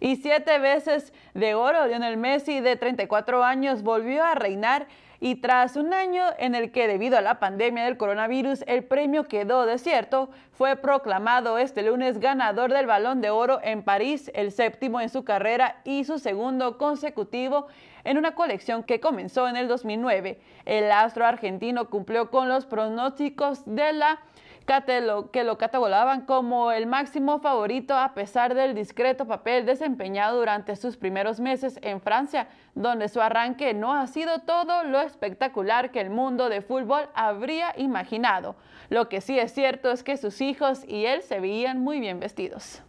y siete veces de oro. Lionel Messi, de 34 años, volvió a reinar y tras un año en el que debido a la pandemia del coronavirus el premio quedó desierto, fue proclamado este lunes ganador del Balón de Oro en París, el séptimo en su carrera y su segundo consecutivo en una colección que comenzó en el 2009. El astro argentino cumplió con los pronósticos de la que lo catalogaban como el máximo favorito a pesar del discreto papel desempeñado durante sus primeros meses en Francia, donde su arranque no ha sido todo lo espectacular que el mundo de fútbol habría imaginado. Lo que sí es cierto es que sus hijos y él se veían muy bien vestidos.